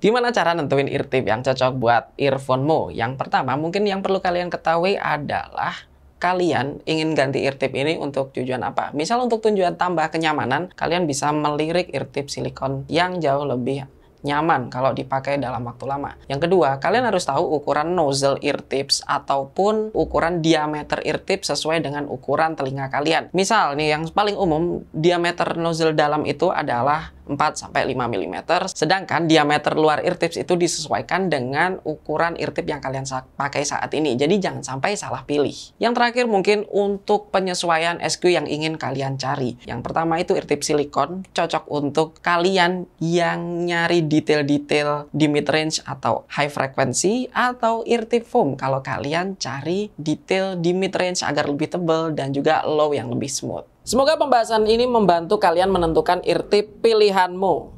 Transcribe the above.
Gimana cara nentuin ear tip yang cocok buat earphone-mu? Yang pertama, mungkin yang perlu kalian ketahui adalah kalian ingin ganti ear tip ini untuk tujuan apa? Misal untuk tujuan tambah kenyamanan, kalian bisa melirik ear tip silikon yang jauh lebih nyaman kalau dipakai dalam waktu lama. Yang kedua, kalian harus tahu ukuran nozzle ear tips ataupun ukuran diameter ear tip sesuai dengan ukuran telinga kalian. Misal nih yang paling umum, diameter nozzle dalam itu adalah 4 sampai 5 mm. Sedangkan diameter luar irtips itu disesuaikan dengan ukuran irtip yang kalian pakai saat ini. Jadi jangan sampai salah pilih. Yang terakhir mungkin untuk penyesuaian SQ yang ingin kalian cari. Yang pertama itu irtip silikon cocok untuk kalian yang nyari detail-detail di mid range atau high frequency atau irtip foam kalau kalian cari detail di mid range agar lebih tebal dan juga low yang lebih smooth. Semoga pembahasan ini membantu kalian menentukan irti pilihanmu.